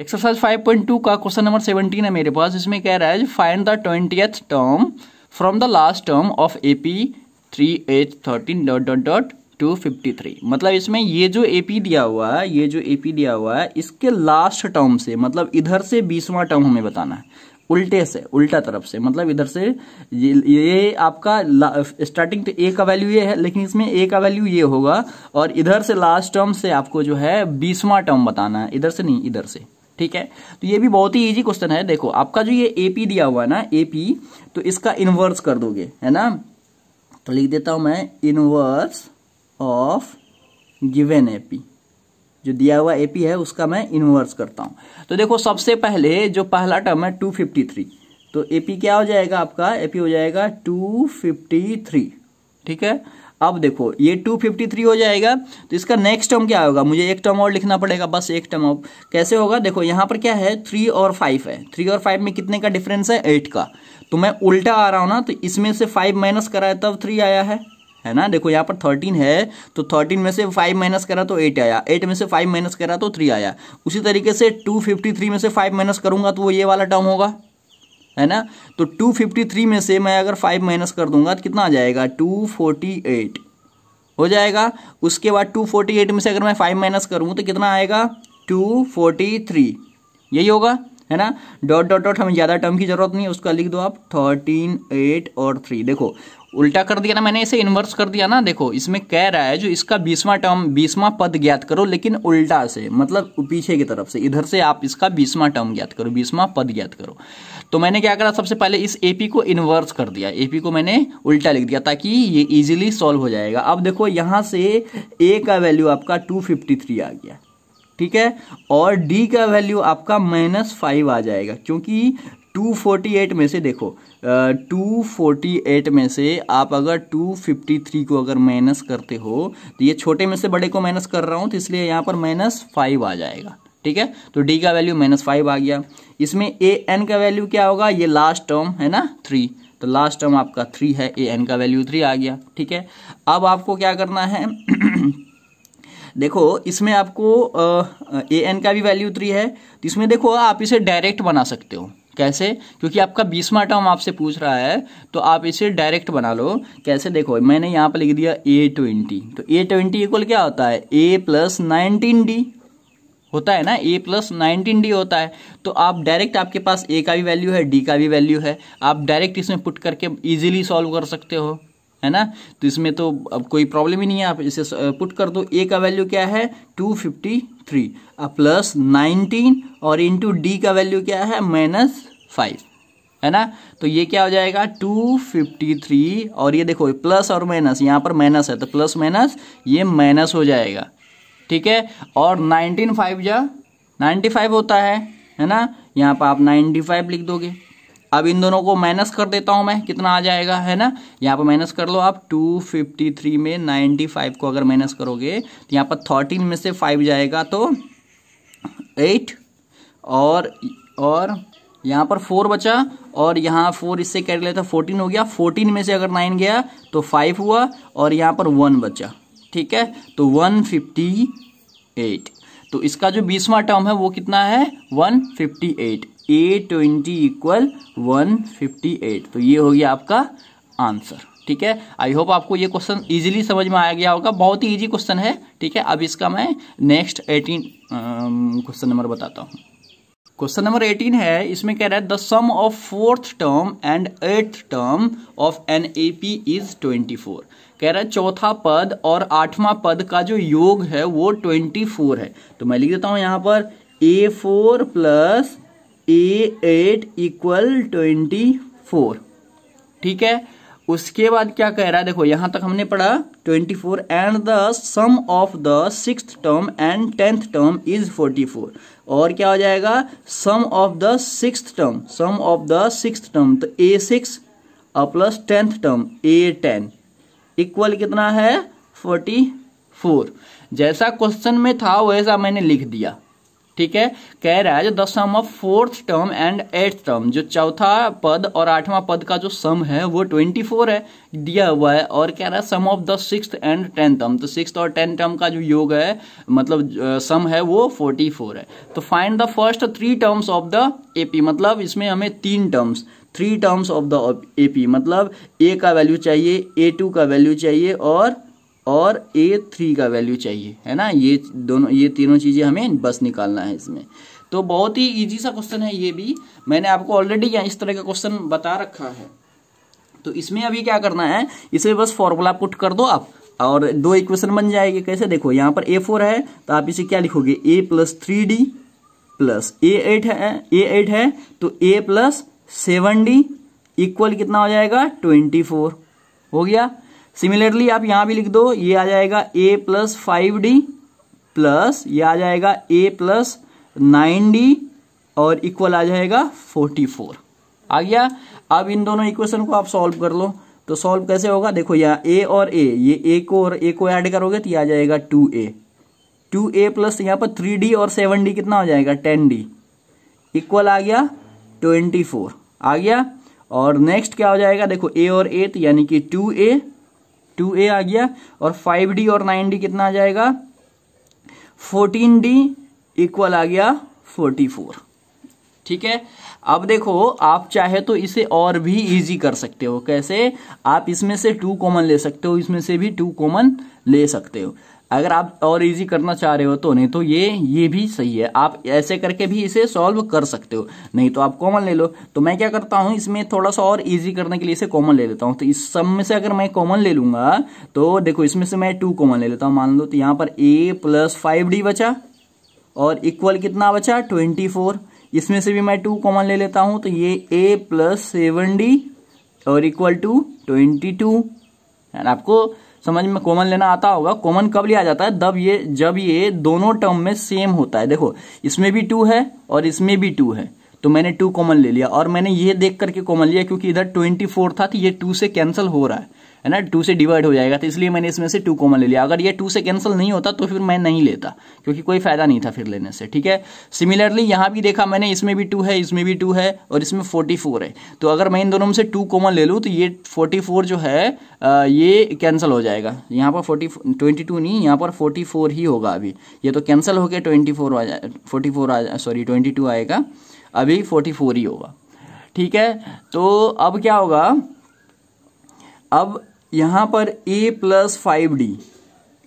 exercise 5.2 का question number 17 है मेरे पास इसमें कह रहा है find the twentieth term from the last term of A P three H thirteen dot dot dot two fifty three मतलब इसमें ये जो ए पी दिया हुआ है ये जो ए पी दिया हुआ है इसके लास्ट टर्म से मतलब इधर से बीसवां टर्म हमें बताना है उल्टे से उल्टा तरफ से मतलब इधर से ये, ये आपका स्टार्टिंग तो ए का वैल्यू ये है लेकिन इसमें ए का वैल्यू ये होगा और इधर से लास्ट टर्म से आपको जो है बीसवां टर्म बताना है इधर से नहीं इधर से ठीक है तो ये भी बहुत ही इजी क्वेश्चन है देखो आपका जो ये एपी दिया हुआ है ना एपी तो इसका इनवर्स कर दोगे है ना तो लिख देता हूं मैं इनवर्स ऑफ गिवेन एपी जो दिया हुआ एपी है उसका मैं इनवर्स करता हूं तो देखो सबसे पहले जो पहला टर्म है टू फिफ्टी थ्री तो एपी क्या हो जाएगा आपका एपी हो जाएगा टू फिफ्टी थ्री ठीक है अब देखो ये 253 हो जाएगा तो इसका नेक्स्ट टर्म क्या होगा मुझे एक टर्म और लिखना पड़ेगा बस एक टर्म अब कैसे होगा देखो यहाँ पर क्या है थ्री और फाइव है थ्री और फाइव में कितने का डिफरेंस है एट का तो मैं उल्टा आ रहा हूँ ना तो इसमें से फाइव माइनस करा तब थ्री आया है है ना देखो यहाँ पर थर्टीन है तो थर्टीन में से फाइव माइनस करा तो एट आया एट में से फाइव माइनस करा तो थ्री आया उसी तरीके से टू फिफ्टी थ्री में से फाइव माइनस करूंगा तो वो ये वाला टर्म होगा है ना तो 253 में से मैं अगर फाइव माइनस कर दूंगा तो कितना आ जाएगा 248 हो जाएगा उसके बाद 248 में से अगर मैं फाइव माइनस करूँ तो कितना आएगा 243 यही होगा है ना डॉट डॉट डॉट हमें ज़्यादा टर्म की जरूरत नहीं है उसका लिख दो आप थर्टीन एट और थ्री देखो उल्टा कर दिया ना मैंने इसे इन्वर्स कर दिया ना देखो इसमें कह रहा है जो इसका बीसवा टर्म बीसवा पद ज्ञात करो लेकिन उल्टा से मतलब पीछे की तरफ से इधर से आप इसका बीसवा टर्म ज्ञात करो बीसवा पद ज्ञात करो तो मैंने क्या करा सबसे पहले इस एपी को इन्वर्स कर दिया एपी को मैंने उल्टा लिख दिया ताकि ये इजिली सॉल्व हो जाएगा अब देखो यहाँ से ए का वैल्यू आपका टू फिफ्टी थ्री आ गया ठीक है और डी का वैल्यू आपका माइनस फाइव आ जाएगा क्योंकि 248 में से देखो uh, 248 में से आप अगर 253 को अगर माइनस करते हो तो ये छोटे में से बड़े को माइनस कर रहा हूँ तो इसलिए यहाँ पर माइनस फाइव आ जाएगा ठीक है तो डी का वैल्यू माइनस फाइव आ गया इसमें ए एन का वैल्यू क्या होगा ये लास्ट टर्म है ना थ्री तो लास्ट टर्म आपका थ्री है ए एन का वैल्यू थ्री आ गया ठीक है अब आपको क्या करना है देखो इसमें आपको ए एन का भी वैल्यू थ्री है तो इसमें देखो आप इसे डायरेक्ट बना सकते हो कैसे क्योंकि आपका बीसवा टर्म आपसे पूछ रहा है तो आप इसे डायरेक्ट बना लो कैसे देखो मैंने यहाँ पर लिख दिया ए ट्वेंटी तो ए ट्वेंटी इक्वल क्या होता है ए प्लस नाइनटीन डी होता है ना ए प्लस नाइनटीन डी होता है तो आप डायरेक्ट आपके पास ए का भी वैल्यू है डी का भी वैल्यू है आप डायरेक्ट इसमें पुट करके ईजिली सॉल्व कर सकते हो है ना तो इसमें तो अब कोई प्रॉब्लम ही नहीं है आप इसे पुट कर दो ए का वैल्यू क्या है two fifty three plus nineteen और इंटू डी का वैल्यू क्या है माइनस फाइव है ना तो ये क्या हो जाएगा टू फिफ्टी थ्री और ये देखो प्लस और माइनस यहाँ पर माइनस है तो प्लस माइनस ये माइनस हो जाएगा ठीक है और नाइनटीन फाइव जा नाइन्टी फाइव होता है है ना यहाँ पर आप नाइन्टी फाइव लिख दोगे अब इन दोनों को माइनस कर देता हूँ मैं कितना आ जाएगा है ना यहाँ पर माइनस कर लो आप टू फिफ्टी थ्री में नाइन्टी फाइव को अगर माइनस करोगे तो यहाँ पर थर्टीन में से फाइव जाएगा तो एट और और यहाँ पर फोर बचा और यहाँ फोर इससे कैरी लेता फोर्टीन हो गया फोर्टीन में से अगर नाइन गया तो फाइव हुआ और यहाँ पर वन बचा ठीक है तो वन फिफ्टी एट तो इसका जो बीसवा टर्म है वो कितना है one fifty eight a twenty equal one fifty eight तो ये हो गया आपका आंसर ठीक है आई होप आपको ये क्वेश्चन इजीली समझ में आया गया होगा बहुत ही इजी क्वेश्चन है ठीक है अब इसका मैं नेक्स्ट एटीन क्वेश्चन नंबर बताता हूँ क्वेश्चन नंबर एटीन है इसमें कह रहा है the sum of fourth term and eighth term of an A P is twenty four कह रहा है चौथा पद और आठवां पद का जो योग है वो ट्वेंटी फोर है तो मैं लिख देता हूं यहां पर a four plus a eight equal twenty four ठीक है उसके बाद क्या कह रहा है देखो यहां तक हमने पढ़ा twenty four and the sum of the six term and tenth term is forty four और क्या हो जाएगा sum of the six term sum of the six term तो ए सिक्स और plus tenth term a ten equal कितना है forty four जैसा question में था वैसा मैंने लिख दिया ठीक है कह रहा है जो the sum of fourth term and eighth term जो चौथा पद और आठवां पद का जो सम है वो ट्वेंटी फोर है दिया हुआ है और कह रहा है sum of the six and ten term तो सिक्स और टेन टर्म का जो योग है मतलब सम है वो फोर्टी फोर है तो find the first three terms of the AP मतलब इसमें हमें तीन terms three terms of the AP मतलब ए का वैल्यू चाहिए ए टू का वैल्यू चाहिए और और ए थ्री का वैल्यू चाहिए है ना ये दोनों ये तीनों चीज़ें हमें बस निकालना है इसमें तो बहुत ही इजी सा क्वेश्चन है ये भी मैंने आपको ऑलरेडी इस तरह का क्वेश्चन बता रखा है तो इसमें अभी क्या करना है इसमें बस फॉर्मूला पुट कर दो आप और दो इक्वेशन बन जाएगी कैसे देखो यहाँ पर ए फोर है तो आप इसे क्या लिखोगे a plus three d plus a eight है ए एट है तो a plus seven d equal कितना हो जाएगा ट्वेंटी फोर हो गया सिमिलरली आप यहां भी लिख दो ये आ जाएगा a plus five d plus ये आ जाएगा ए प्लस नाइन डी और इक्वल आ जाएगा फोर्टी फोर आ गया अब इन दोनों इक्वेशन को आप सॉल्व कर लो तो सॉल्व कैसे होगा देखो यहाँ ए और ए ये ए को और ए को ऐड करोगे तो ये आ जाएगा two a two a plus यहाँ पर थ्री डी और सेवन डी कितना हो जाएगा टेन डी इक्वल आ गया ट्वेंटी फोर आ गया और नेक्स्ट क्या हो जाएगा देखो ए और ए तो यानी कि टू ए टू ए आ गया और फाइव डी और नाइन डी कितना आ जाएगा फोर्टीन डी इक्वल आ गया फोर्टी फोर ठीक है अब देखो आप चाहे तो इसे और भी इजी कर सकते हो कैसे आप इसमें से टू कॉमन ले सकते हो इसमें से भी टू कॉमन ले सकते हो अगर आप और इजी करना चाह रहे हो तो नहीं तो ये ये भी सही है आप ऐसे करके भी इसे सॉल्व कर सकते हो नहीं तो आप कॉमन ले लो तो मैं क्या करता हूं इसमें थोड़ा सा और इजी करने के लिए इसे कॉमन ले लेता हूँ तो इस सब में से अगर मैं कॉमन ले लूंगा तो देखो इसमें से मैं टू कॉमन ले लेता हूं मान लो तो यहां पर ए प्लस फाइव डी बचा और इक्वल कितना बचा ट्वेंटी फोर इसमें से भी मैं टू कॉमन ले लेता हूं तो ये ए प्लस सेवन डी और इक्वल टू ट्वेंटी टू आपको समझ में कॉमन लेना आता होगा कॉमन कब लिया जाता है तब ये जब ये दोनों टर्म में सेम होता है देखो इसमें भी टू है और इसमें भी टू है तो मैंने टू कॉमन ले लिया और मैंने ये देख करके कॉमन लिया क्योंकि इधर ट्वेंटी फोर था तो ये टू से कैंसिल हो रहा है है ना टू से डिवाइड हो जाएगा तो इसलिए मैंने इसमें से टू कॉमन ले लिया अगर ये टू से कैंसिल नहीं होता तो फिर मैं नहीं लेता क्योंकि कोई फायदा नहीं था फिर लेने से ठीक है सिमिलरली यहां भी देखा मैंने इसमें भी टू है इसमें भी टू है और इसमें फोर्टी फोर है तो अगर मैं इन दोनों में से टू कॉमन ले लूँ तो ये फोर्टी फोर जो है आ, ये कैंसिल हो जाएगा यहाँ पर फोर्टी ट्वेंटी टू नहीं यहाँ पर फोर्टी फोर ही होगा अभी ये तो कैंसिल हो गया ट्वेंटी फोर आ जाए फोर्टी फोर आ सॉरी ट्वेंटी टू आएगा अभी फोर्टी फोर ही होगा ठीक है तो अब क्या होगा अब यहां पर a plus five d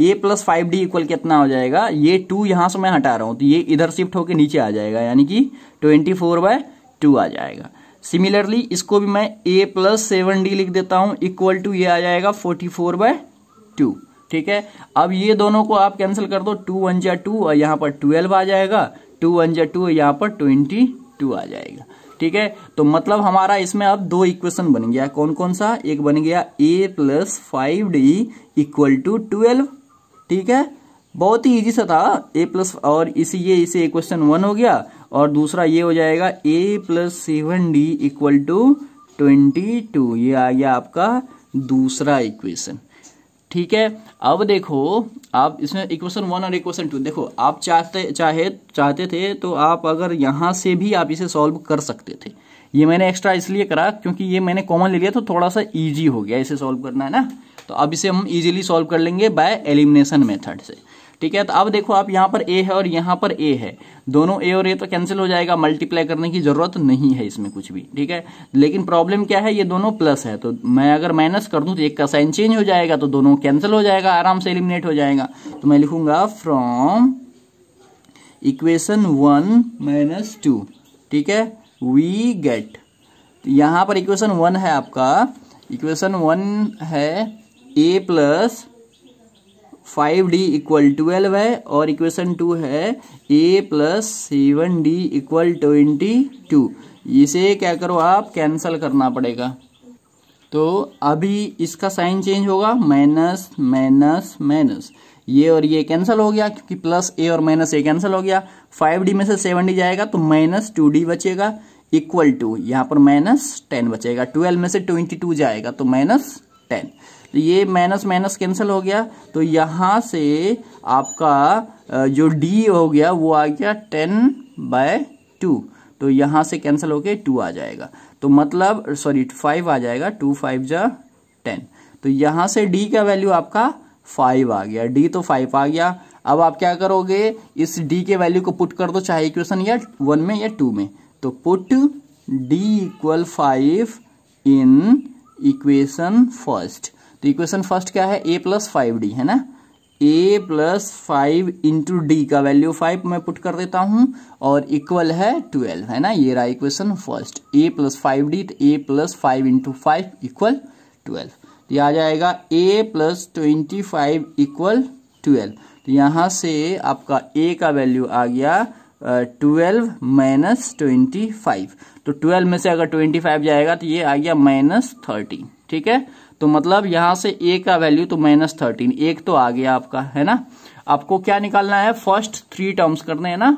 a plus five d equal कितना हो जाएगा ये टू यहां से मैं हटा रहा हूं तो ये इधर शिफ्ट होकर नीचे आ जाएगा यानी कि ट्वेंटी फोर बाय टू आ जाएगा सिमिलरली इसको भी मैं ए प्लस सेवन डी लिख देता हूं इक्वल टू ये आ जाएगा फोर्टी फोर बाय टू ठीक है अब ये दोनों को आप कैंसिल कर दो टू वन जा टू और यहाँ पर ट्वेल्व आ जाएगा टू वन जा टू यहाँ पर ट्वेंटी टू आ जाएगा ठीक है तो मतलब हमारा इसमें अब दो इक्वेशन बन गया कौन कौन सा एक बन गया a plus five d equal to twelve ठीक है बहुत ही इजी सा था ए प्लस और इसी ये इसे इक्वेशन वन हो गया और दूसरा ये हो जाएगा a plus seven d equal to twenty two ये आ गया आपका दूसरा इक्वेशन ठीक है अब देखो आप इसमें इक्वेशन वन और इक्वेशन टू देखो आप चाहते चाहे चाहते थे तो आप अगर यहाँ से भी आप इसे सॉल्व कर सकते थे ये मैंने एक्स्ट्रा इसलिए करा क्योंकि ये मैंने कॉमन ले लिया तो थोड़ा सा ईजी हो गया इसे सॉल्व करना है ना तो अब इसे हम इजीली सॉल्व कर लेंगे बाय एलिमिनेशन मेथड से ठीक है तो अब देखो आप यहाँ पर ए है और यहाँ पर ए है दोनों ए और ए तो कैंसिल हो जाएगा मल्टीप्लाई करने की जरूरत नहीं है इसमें कुछ भी ठीक है लेकिन प्रॉब्लम क्या है ये दोनों प्लस है तो मैं अगर माइनस कर दूं तो एक का साइन चेंज हो जाएगा तो दोनों कैंसिल हो जाएगा आराम से एलिमिनेट हो जाएगा तो मैं लिखूंगा from equation one minus two ठीक है वी गेट यहां पर इक्वेशन वन है आपका इक्वेशन वन है a plus five d equal twelve है और इक्वेशन टू है a plus seven d equal twenty two इसे क्या करो आप कैंसिल करना पड़ेगा तो अभी इसका साइन चेंज होगा माइनस माइनस माइनस ये और ये कैंसिल हो गया क्योंकि प्लस ए और माइनस ए कैंसिल हो गया फाइव डी में से सेवन डी जाएगा तो माइनस टू डी बचेगा इक्वल टू यहाँ पर माइनस टेन बचेगा ट्वेल्व में से ट्वेंटी टू जाएगा तो माइनस टेन तो ये माइनस माइनस कैंसिल हो गया तो यहाँ से आपका जो डी हो गया वो आ गया टेन बाय टू तो यहाँ से कैंसिल होके टू आ जाएगा तो मतलब सॉरी फाइव आ जाएगा टू फाइव जा टेन तो यहाँ से डी का वैल्यू आपका फाइव आ गया डी तो फाइव आ गया अब आप क्या करोगे इस डी के वैल्यू को पुट कर दो चाहे इक्वेशन या वन में या टू में तो put d equal five in equation first तो इक्वेशन फर्स्ट क्या है ए प्लस फाइव डी है ना a plus five into D का वैल्यू फाइव मैं पुट कर देता हूं और इक्वल है ट्वेल्व है ना ये रहा equation first a plus five d तो a plus five into five equal twelve तो यह आ जाएगा a plus twenty five equal twelve तो यहां से आपका ए का वैल्यू आ गया ट्वेल्व माइनस ट्वेंटी फाइव तो ट्वेल्व में से अगर ट्वेंटी फाइव जाएगा तो ये आ गया माइनस थर्टीन ठीक है तो मतलब यहां से ए का वैल्यू तो माइनस थर्टीन एक तो आ गया आपका है ना आपको क्या निकालना है फर्स्ट थ्री टर्म्स करने हैं ना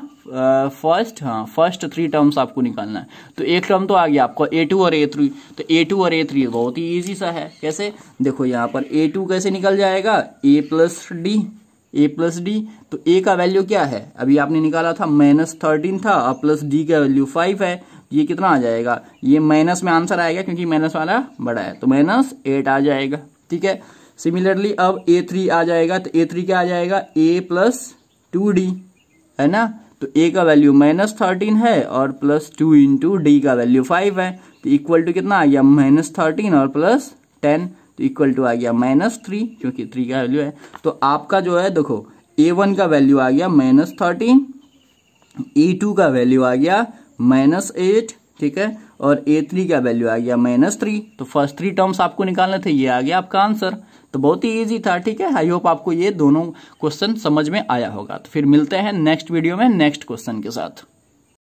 फर्स्ट हाँ फर्स्ट थ्री टर्म्स आपको निकालना है तो एक टर्म तो आ गया आपको ए टू और ए थ्री तो ए टू और ए थ्री बहुत ही ईजी सा है कैसे देखो यहाँ पर ए टू कैसे निकल जाएगा a plus d a plus d तो ए का वैल्यू क्या है अभी आपने निकाला था माइनस थर्टीन था और प्लस डी का वैल्यू फाइव है तो ये कितना आ जाएगा ये माइनस में आंसर आएगा क्योंकि माइनस वाला बड़ा है तो माइनस एट आ जाएगा ठीक है सिमिलरली अब ए थ्री आ जाएगा तो ए थ्री क्या आ जाएगा ए प्लस टू डी है ना तो ए का वैल्यू माइनस थर्टीन है और प्लस टू इंटू डी का वैल्यू फाइव है तो इक्वल टू कितना आ गया माइनस थर्टीन और प्लस टेन इक्वल टू आ गया माइनस थ्री क्योंकि थ्री का वैल्यू है तो आपका जो है देखो ए वन का वैल्यू आ गया माइनस थर्टीन ए टू का वैल्यू आ गया माइनस एट ठीक है और ए थ्री का वैल्यू आ गया माइनस थ्री तो फर्स्ट थ्री टर्म्स आपको निकालने थे ये आ गया आपका आंसर तो बहुत ही इजी था ठीक है आई होप आपको ये दोनों क्वेश्चन समझ में आया होगा तो फिर मिलते हैं नेक्स्ट वीडियो में नेक्स्ट क्वेश्चन के साथ